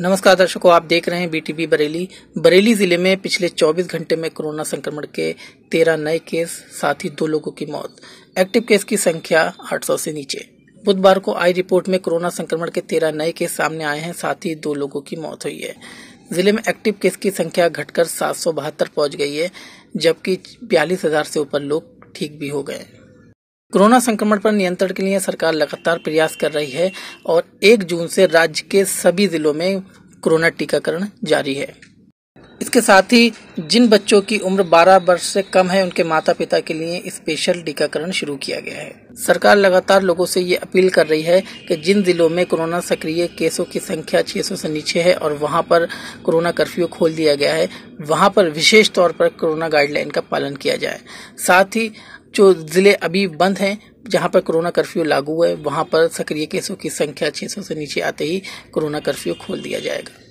नमस्कार दर्शकों आप देख रहे हैं बीटीबी बरेली बरेली जिले में पिछले 24 घंटे में कोरोना संक्रमण के 13 नए केस साथ ही दो लोगों की मौत एक्टिव केस की संख्या 800 से नीचे बुधवार को आई रिपोर्ट में कोरोना संक्रमण के 13 नए केस सामने आए हैं साथ ही दो लोगों की मौत हुई है जिले में एक्टिव केस की संख्या घटकर सात पहुंच गई है जबकि बयालीस से ऊपर लोग ठीक भी हो गए कोरोना संक्रमण पर नियंत्रण के लिए सरकार लगातार प्रयास कर रही है और 1 जून से राज्य के सभी जिलों में कोरोना टीकाकरण जारी है इसके साथ ही जिन बच्चों की उम्र 12 वर्ष से कम है उनके माता पिता के लिए स्पेशल टीकाकरण शुरू किया गया है सरकार लगातार लोगों से ये अपील कर रही है कि जिन जिलों में कोरोना सक्रिय केसों की संख्या 600 से नीचे है और वहां पर कोरोना कर्फ्यू खोल दिया गया है वहां पर विशेष तौर पर कोरोना गाइडलाइन का पालन किया जाए साथ ही जो जिले अभी बंद हैं जहां पर कोरोना कर्फ्यू लागू है वहां पर सक्रिय केसों की संख्या 600 से नीचे आते ही कोरोना कर्फ्यू खोल दिया जाएगा